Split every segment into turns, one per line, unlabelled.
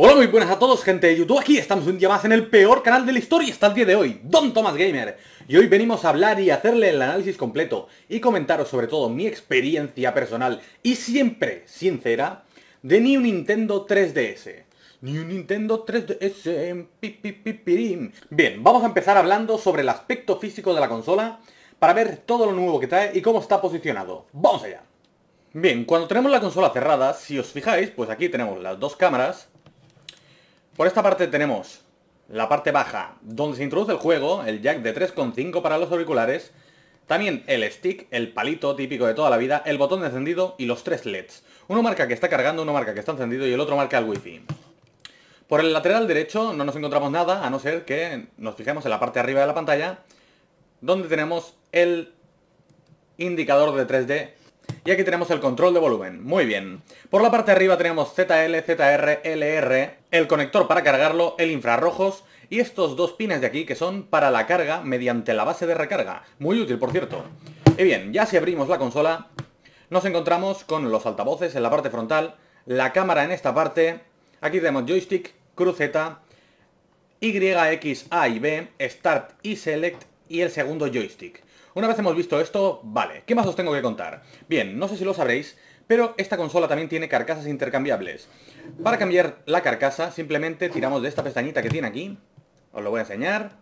Hola, muy buenas a todos, gente de YouTube. Aquí estamos un día más en el peor canal de la historia hasta el día de hoy, Don Thomas Gamer. Y hoy venimos a hablar y hacerle el análisis completo y comentaros sobre todo mi experiencia personal y siempre sincera de New Nintendo 3DS. New Nintendo 3DS. Pipipipirim. Bien, vamos a empezar hablando sobre el aspecto físico de la consola para ver todo lo nuevo que trae y cómo está posicionado. ¡Vamos allá! Bien, cuando tenemos la consola cerrada, si os fijáis, pues aquí tenemos las dos cámaras por esta parte tenemos la parte baja, donde se introduce el juego, el jack de 3,5 para los auriculares, también el stick, el palito típico de toda la vida, el botón de encendido y los tres LEDs. Uno marca que está cargando, uno marca que está encendido y el otro marca el wifi. Por el lateral derecho no nos encontramos nada, a no ser que nos fijemos en la parte arriba de la pantalla, donde tenemos el indicador de 3D y aquí tenemos el control de volumen. Muy bien. Por la parte de arriba tenemos ZL, ZR, LR, el conector para cargarlo, el infrarrojos y estos dos pines de aquí que son para la carga mediante la base de recarga. Muy útil, por cierto. Y bien, ya si abrimos la consola, nos encontramos con los altavoces en la parte frontal, la cámara en esta parte, aquí tenemos joystick, cruceta, Y, X, A y B, Start y Select y el segundo joystick. Una vez hemos visto esto, vale, ¿qué más os tengo que contar? Bien, no sé si lo sabréis, pero esta consola también tiene carcasas intercambiables. Para cambiar la carcasa, simplemente tiramos de esta pestañita que tiene aquí. Os lo voy a enseñar.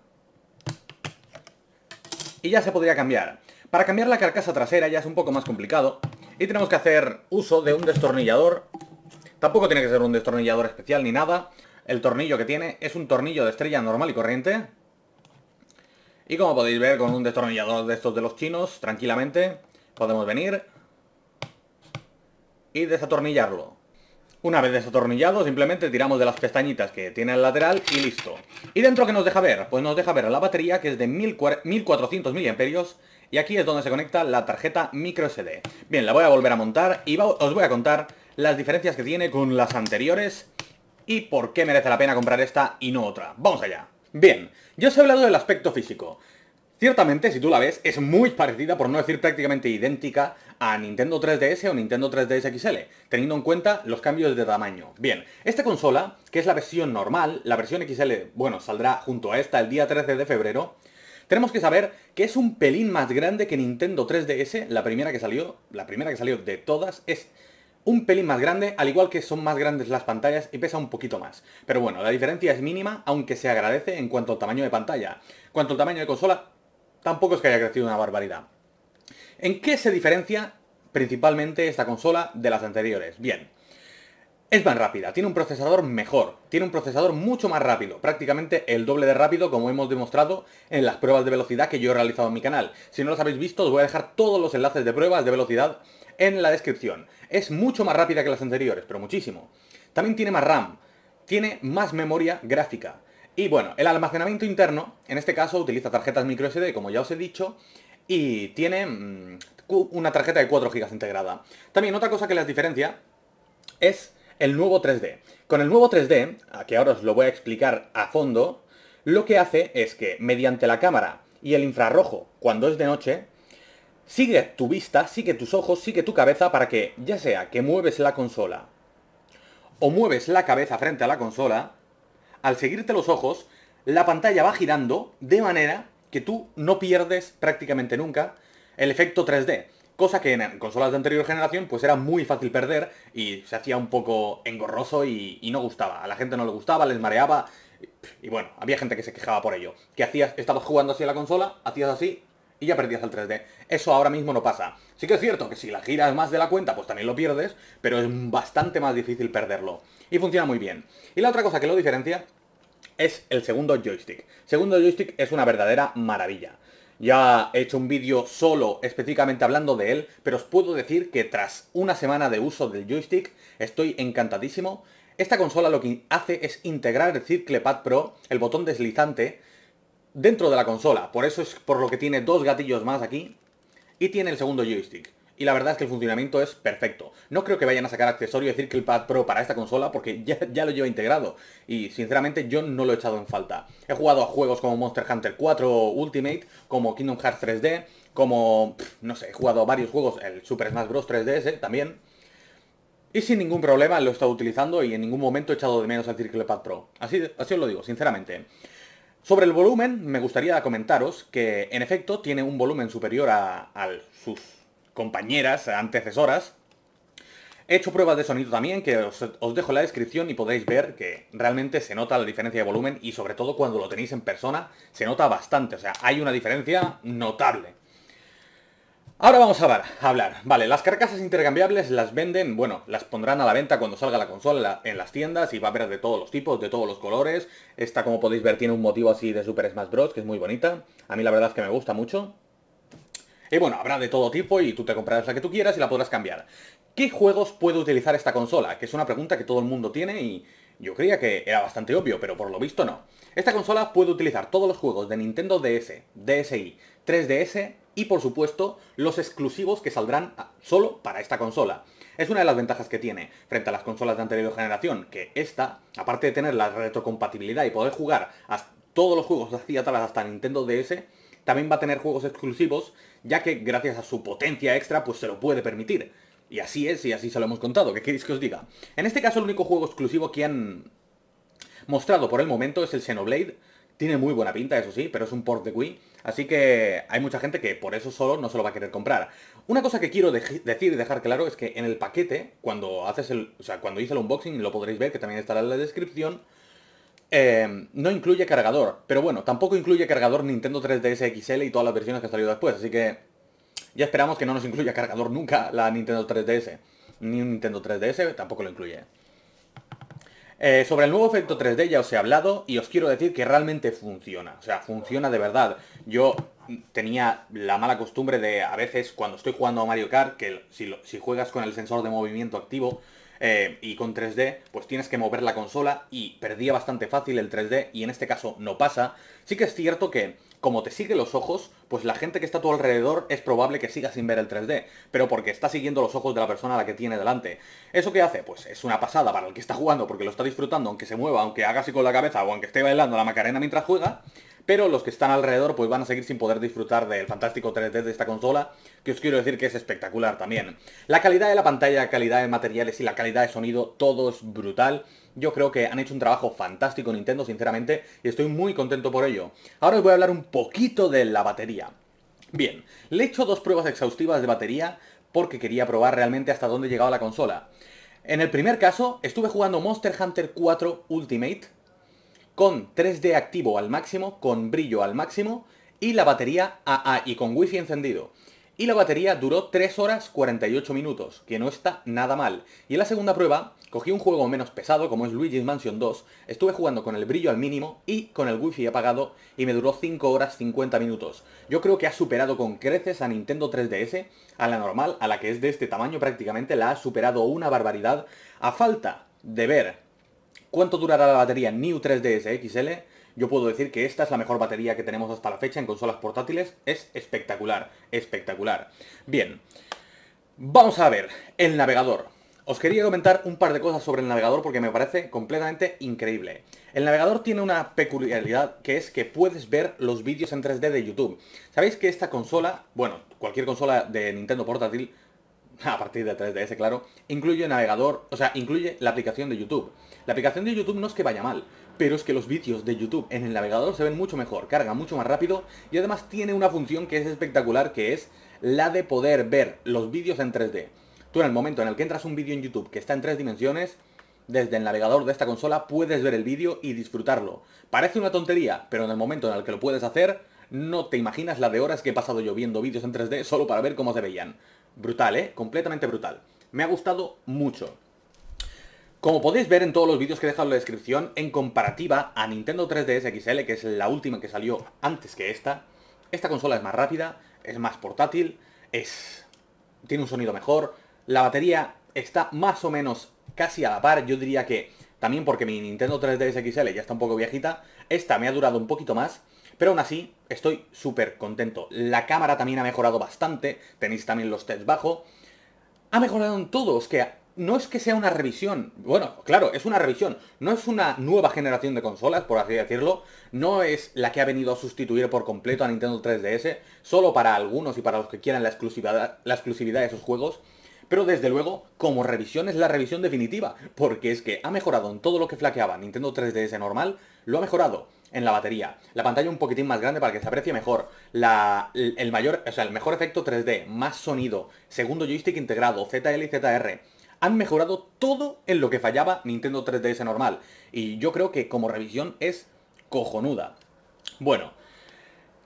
Y ya se podría cambiar. Para cambiar la carcasa trasera ya es un poco más complicado. Y tenemos que hacer uso de un destornillador. Tampoco tiene que ser un destornillador especial ni nada. El tornillo que tiene es un tornillo de estrella normal y corriente. Y como podéis ver, con un destornillador de estos de los chinos, tranquilamente, podemos venir y desatornillarlo. Una vez desatornillado, simplemente tiramos de las pestañitas que tiene el lateral y listo. ¿Y dentro qué nos deja ver? Pues nos deja ver la batería, que es de 1400 mAh, y aquí es donde se conecta la tarjeta microSD. Bien, la voy a volver a montar y os voy a contar las diferencias que tiene con las anteriores y por qué merece la pena comprar esta y no otra. ¡Vamos allá! Bien, yo os he hablado del aspecto físico. Ciertamente, si tú la ves, es muy parecida, por no decir prácticamente idéntica, a Nintendo 3DS o Nintendo 3DS XL, teniendo en cuenta los cambios de tamaño. Bien, esta consola, que es la versión normal, la versión XL, bueno, saldrá junto a esta el día 13 de febrero, tenemos que saber que es un pelín más grande que Nintendo 3DS, la primera que salió, la primera que salió de todas, es un pelín más grande, al igual que son más grandes las pantallas y pesa un poquito más. Pero bueno, la diferencia es mínima, aunque se agradece en cuanto al tamaño de pantalla. Cuanto al tamaño de consola, tampoco es que haya crecido una barbaridad. ¿En qué se diferencia principalmente esta consola de las anteriores? Bien, es más rápida, tiene un procesador mejor, tiene un procesador mucho más rápido, prácticamente el doble de rápido como hemos demostrado en las pruebas de velocidad que yo he realizado en mi canal. Si no los habéis visto, os voy a dejar todos los enlaces de pruebas de velocidad en la descripción. Es mucho más rápida que las anteriores, pero muchísimo. También tiene más RAM, tiene más memoria gráfica. Y bueno, el almacenamiento interno, en este caso, utiliza tarjetas microSD, como ya os he dicho, y tiene mm, una tarjeta de 4 GB integrada. También otra cosa que las diferencia es el nuevo 3D. Con el nuevo 3D, que ahora os lo voy a explicar a fondo, lo que hace es que mediante la cámara y el infrarrojo, cuando es de noche, Sigue tu vista, sigue tus ojos, sigue tu cabeza para que, ya sea que mueves la consola o mueves la cabeza frente a la consola, al seguirte los ojos, la pantalla va girando de manera que tú no pierdes prácticamente nunca el efecto 3D. Cosa que en consolas de anterior generación pues era muy fácil perder y se hacía un poco engorroso y, no gustaba. A la gente no le gustaba, les mareaba y bueno, había gente que se quejaba por ello. Que hacías, estabas jugando así a la consola, hacías así y ya perdías el 3D. Eso ahora mismo no pasa. Sí que es cierto que si la giras más de la cuenta, pues también lo pierdes, pero es bastante más difícil perderlo. Y funciona muy bien. Y la otra cosa que lo diferencia es el segundo joystick. Segundo joystick es una verdadera maravilla. Ya he hecho un vídeo solo específicamente hablando de él, pero os puedo decir que tras una semana de uso del joystick estoy encantadísimo. Esta consola lo que hace es integrar el Circle Pad Pro, el botón deslizante, dentro de la consola. Por eso es por lo que tiene dos gatillos más aquí. Y tiene el segundo joystick. Y la verdad es que el funcionamiento es perfecto. No creo que vayan a sacar accesorio y decir que el Pad Pro para esta consola porque ya, lo lleva integrado. Y sinceramente yo no lo he echado en falta. He jugado a juegos como Monster Hunter 4 Ultimate, como Kingdom Hearts 3D, como... no sé, he jugado a varios juegos, el Super Smash Bros. 3DS también. Y sin ningún problema lo he estado utilizando y en ningún momento he echado de menos al Circle Pad Pro. así os lo digo, sinceramente. Sobre el volumen, me gustaría comentaros que en efecto tiene un volumen superior a, sus compañeras antecesoras. He hecho pruebas de sonido también, que os, os, dejo en la descripción y podéis ver que realmente se nota la diferencia de volumen y sobre todo cuando lo tenéis en persona, se nota bastante, o sea, hay una diferencia notable. Ahora vamos a, a hablar. Vale, las carcasas intercambiables las venden, bueno, las pondrán a la venta cuando salga la consola en las tiendas y va a haber de todos los tipos, de todos los colores. Esta, como podéis ver, tiene un motivo así de Super Smash Bros. que es muy bonita. A mí la verdad es que me gusta mucho. Y bueno, habrá de todo tipo y tú te comprarás la que tú quieras y la podrás cambiar. ¿Qué juegos puede utilizar esta consola? Que es una pregunta que todo el mundo tiene y yo creía que era bastante obvio, pero por lo visto no. Esta consola puede utilizar todos los juegos de Nintendo DS, DSi, 3DS, y por supuesto los exclusivos que saldrán ah, solo para esta consola. Es una de las ventajas que tiene frente a las consolas de anterior generación, que esta, aparte de tener la retrocompatibilidad y poder jugar a todos los juegos hacia atrás hasta Nintendo DS, también va a tener juegos exclusivos, ya que gracias a su potencia extra pues se lo puede permitir. Y así es, y así se lo hemos contado, ¿qué queréis que os diga? En este caso el único juego exclusivo que han mostrado por el momento es el Xenoblade, tiene muy buena pinta, eso sí, pero es un port de Wii, Así que hay mucha gente que por eso solo no se lo va a querer comprar. Una cosa que quiero decir y dejar claro es que en el paquete, cuando haces el. O sea, cuando hice el unboxing, lo podréis ver, que también estará en la descripción. Eh, no incluye cargador, pero bueno, tampoco incluye cargador Nintendo 3DS XL y todas las versiones que han salido después, así que ya esperamos que no nos incluya cargador nunca la Nintendo 3DS. Ni un Nintendo 3DS tampoco lo incluye. Eh, sobre el nuevo efecto 3D ya os he hablado y os quiero decir que realmente funciona. O sea, funciona de verdad. Yo tenía la mala costumbre de a veces cuando estoy jugando a Mario Kart, que si, juegas con el sensor de movimiento activo, eh, y con 3D, pues tienes que mover la consola y perdía bastante fácil el 3D y en este caso no pasa. Sí que es cierto que como te sigue los ojos, pues la gente que está a tu alrededor es probable que siga sin ver el 3D, pero porque está siguiendo los ojos de la persona a la que tiene delante. ¿Eso qué hace? Pues es una pasada para el que está jugando, porque lo está disfrutando, aunque se mueva, aunque haga así con la cabeza o aunque esté bailando la macarena mientras juega, pero los que están alrededor pues van a seguir sin poder disfrutar del fantástico 3D de esta consola, que os quiero decir que es espectacular también. La calidad de la pantalla, calidad de materiales y la calidad de sonido, todo es brutal. Yo creo que han hecho un trabajo fantástico Nintendo, sinceramente, y estoy muy contento por ello. Ahora os voy a hablar un poquito de la batería. Bien, le he hecho dos pruebas exhaustivas de batería porque quería probar realmente hasta dónde llegaba la consola. En el primer caso, estuve jugando Monster Hunter 4 Ultimate con 3D activo al máximo, con brillo al máximo y la batería AA y con wifi encendido. Y la batería duró 3 horas 48 minutos, que no está nada mal. Y en la segunda prueba Cogí un juego menos pesado, como es Luigi's Mansion 2, estuve jugando con el brillo al mínimo y con el wifi apagado y me duró 5 horas 50 minutos. Yo creo que ha superado con creces a Nintendo 3DS, a la normal, a la que es de este tamaño prácticamente, la ha superado una barbaridad, a falta de ver cuánto durará la batería New 3DS XL, yo puedo decir que esta es la mejor batería que tenemos hasta la fecha en consolas portátiles. Es espectacular, espectacular. Bien, vamos a ver el navegador. Os quería comentar un par de cosas sobre el navegador porque me parece completamente increíble. El navegador tiene una peculiaridad que es que puedes ver los vídeos en 3D de YouTube. ¿Sabéis que esta consola, bueno, cualquier consola de Nintendo portátil, a partir de 3DS, claro, incluye navegador, o sea, incluye la aplicación de YouTube. La aplicación de YouTube no es que vaya mal, pero es que los vídeos de YouTube en el navegador se ven mucho mejor, carga mucho más rápido y además tiene una función que es espectacular, que es la de poder ver los vídeos en 3D. Tú en el momento en el que entras un vídeo en YouTube que está en tres dimensiones, desde el navegador de esta consola puedes ver el vídeo y disfrutarlo. Parece una tontería, pero en el momento en el que lo puedes hacer, no te imaginas la de horas que he pasado yo viendo vídeos en 3D solo para ver cómo se veían. Brutal, ¿eh? Completamente brutal. Me ha gustado mucho. Como podéis ver en todos los vídeos que he dejado en la descripción, en comparativa a Nintendo 3DS XL, que es la última que salió antes que esta, esta consola es más rápida, es más portátil, es... tiene un sonido mejor, la batería está más o menos casi a la par, yo diría que también porque mi Nintendo 3DS XL ya está un poco viejita, esta me ha durado un poquito más, pero aún así estoy súper contento. La cámara también ha mejorado bastante, tenéis también los tests bajo, ha mejorado en todos, que no es que sea una revisión, bueno, claro, es una revisión, no es una nueva generación de consolas, por así decirlo, no es la que ha venido a sustituir por completo a Nintendo 3DS, solo para algunos y para los que quieran la exclusividad de esos juegos, pero desde luego, como revisión es la revisión definitiva, porque es que ha mejorado en todo lo que flaqueaba Nintendo 3DS normal, lo ha mejorado en la batería, la pantalla un poquitín más grande para que se aprecie mejor, el mayor, o sea, el mejor efecto 3D, más sonido, segundo joystick integrado, ZL y ZR, han mejorado todo en lo que fallaba Nintendo 3DS normal. Y yo creo que como revisión es cojonuda. Bueno.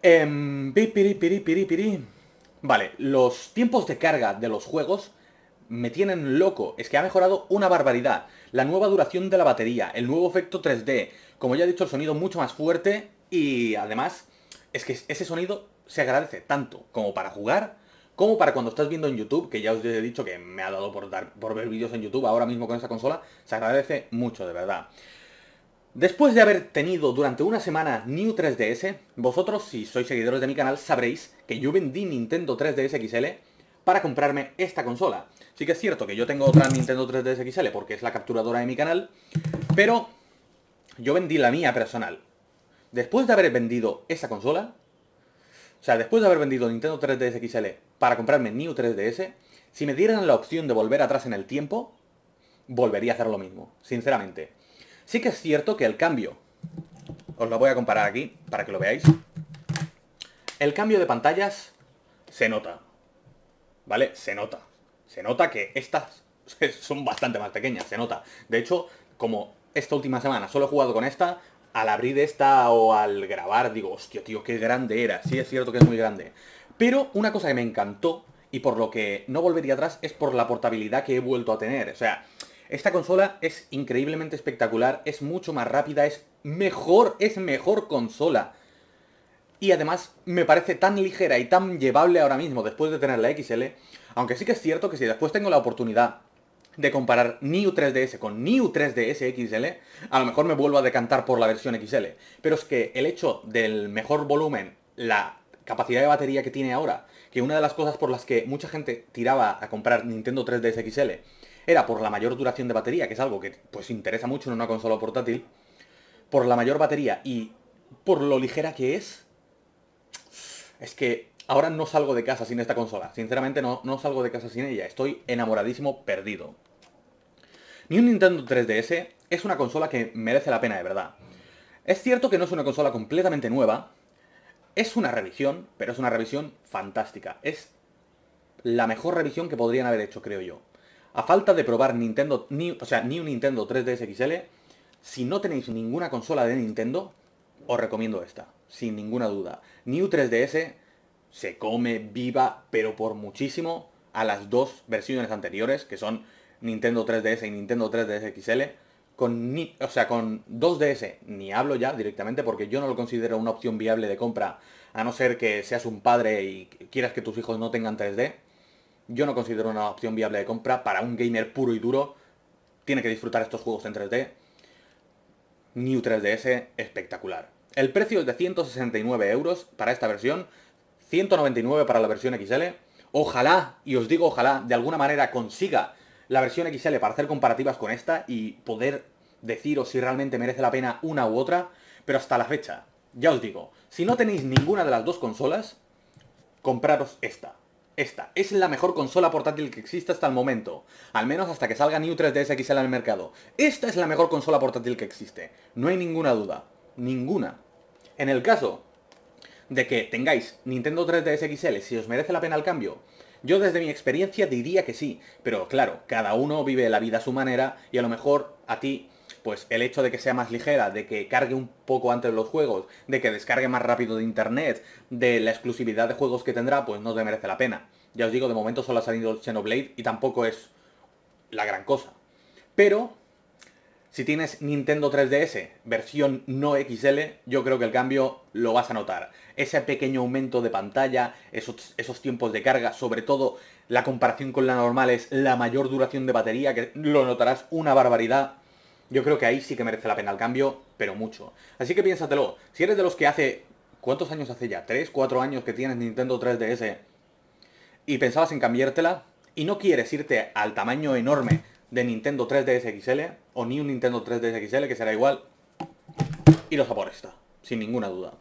Em, piri piri, piri, piri, vale, los tiempos de carga de los juegos me tienen loco. Es que ha mejorado una barbaridad. La nueva duración de la batería, el nuevo efecto 3D, como ya he dicho, el sonido mucho más fuerte y además es que ese sonido se agradece tanto como para jugar, como para cuando estás viendo en YouTube, que ya os he dicho que me ha dado por, dar, por ver vídeos en YouTube ahora mismo con esa consola, se agradece mucho, de verdad. Después de haber tenido durante una semana New 3DS, vosotros, si sois seguidores de mi canal, sabréis que yo vendí Nintendo 3DS XL para comprarme esta consola. Sí que es cierto que yo tengo otra Nintendo 3DS XL porque es la capturadora de mi canal, pero yo vendí la mía personal. Después de haber vendido esa consola, o sea, después de haber vendido Nintendo 3DS XL para comprarme New 3DS, si me dieran la opción de volver atrás en el tiempo, volvería a hacer lo mismo, sinceramente. Sí que es cierto que el cambio, os lo voy a comparar aquí para que lo veáis, el cambio de pantallas se nota, ¿vale? Se nota se nota que estas son bastante más pequeñas, se nota. De hecho, como esta última semana solo he jugado con esta, al abrir esta o al grabar digo, hostia, tío, qué grande era. Sí, es cierto que es muy grande. Pero una cosa que me encantó y por lo que no volvería atrás es por la portabilidad que he vuelto a tener. O sea, esta consola es increíblemente espectacular, es mucho más rápida, es mejor, es mejor consola. Y además me parece tan ligera y tan llevable ahora mismo, después de tener la XL, aunque sí que es cierto que si después tengo la oportunidad de comparar New 3DS con New 3DS XL, a lo mejor me vuelvo a decantar por la versión XL. Pero es que el hecho del mejor volumen, la capacidad de batería que tiene ahora, que una de las cosas por las que mucha gente tiraba a comprar Nintendo 3DS XL era por la mayor duración de batería, que es algo que pues interesa mucho en una consola portátil, por la mayor batería y por lo ligera que es, es que ahora no salgo de casa sin esta consola. Sinceramente no, no salgo de casa sin ella. Estoy enamoradísimo perdido. Ni un Nintendo 3DS es una consola que merece la pena de verdad. Es cierto que no es una consola completamente nueva. Es una revisión, pero es una revisión fantástica. Es la mejor revisión que podrían haber hecho, creo yo. A falta de probar Nintendo, o sea, un Nintendo 3DS XL, si no tenéis ninguna consola de Nintendo, os recomiendo esta, sin ninguna duda. New 3DS se come viva, pero por muchísimo, a las dos versiones anteriores, que son Nintendo 3DS y Nintendo 3DS XL. Con, o sea, con 2DS ni hablo ya directamente porque yo no lo considero una opción viable de compra, a no ser que seas un padre y quieras que tus hijos no tengan 3D. Yo no considero una opción viable de compra para un gamer puro y duro. Tiene que disfrutar estos juegos en 3D. New 3DS espectacular. El precio es de 169 euros para esta versión 199 para la versión XL. Ojalá, y os digo ojalá, de alguna manera consiga la versión XL para hacer comparativas con esta y poder deciros si realmente merece la pena una u otra. Pero hasta la fecha, ya os digo, si no tenéis ninguna de las dos consolas, compraros esta. Esta es la mejor consola portátil que existe hasta el momento, al menos hasta que salga New 3DS XL al mercado. Esta es la mejor consola portátil que existe, no hay ninguna duda, ninguna. En el caso de que tengáis Nintendo 3DS XL, si os merece la pena el cambio, yo desde mi experiencia diría que sí, pero claro, cada uno vive la vida a su manera y a lo mejor a ti, pues el hecho de que sea más ligera, de que cargue un poco antes los juegos, de que descargue más rápido de internet, de la exclusividad de juegos que tendrá, pues no te merece la pena. Ya os digo, de momento solo ha salido el Xenoblade y tampoco es la gran cosa. Pero si tienes Nintendo 3DS, versión no XL, yo creo que el cambio lo vas a notar. Ese pequeño aumento de pantalla, esos, tiempos de carga, sobre todo la comparación con la normal es la mayor duración de batería, que lo notarás una barbaridad. Yo creo que ahí sí que merece la pena el cambio, pero mucho. Así que piénsatelo, si eres de los que hace... ¿Cuántos años hace ya? ¿3, 4 años que tienes Nintendo 3DS? Y pensabas en cambiártela y no quieres irte al tamaño enorme de Nintendo 3DS XL o ni un Nintendo 3DS XL que será igual y los por sin ninguna duda.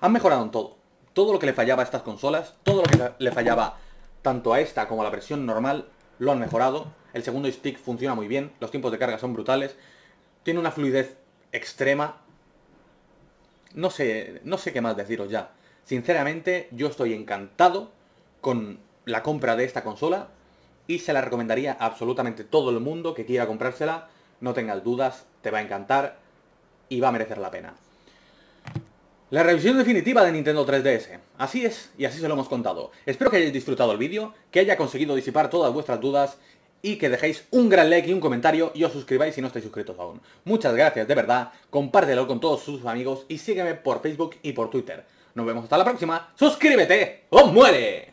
Han mejorado en todo. Todo lo que le fallaba a estas consolas, todo lo que le fallaba tanto a esta como a la versión normal, lo han mejorado. El segundo stick funciona muy bien, los tiempos de carga son brutales, tiene una fluidez extrema. No sé, no sé qué más deciros ya. Sinceramente, yo estoy encantado con la compra de esta consola y se la recomendaría a absolutamente todo el mundo que quiera comprársela. No tengas dudas, te va a encantar y va a merecer la pena. La revisión definitiva de Nintendo 3DS. Así es, y así se lo hemos contado. Espero que hayáis disfrutado el vídeo, que haya conseguido disipar todas vuestras dudas y que dejéis un gran like y un comentario y os suscribáis si no estáis suscritos aún. Muchas gracias de verdad, compártelo con todos sus amigos y sígueme por Facebook y por Twitter. Nos vemos hasta la próxima. ¡Suscríbete Os muere!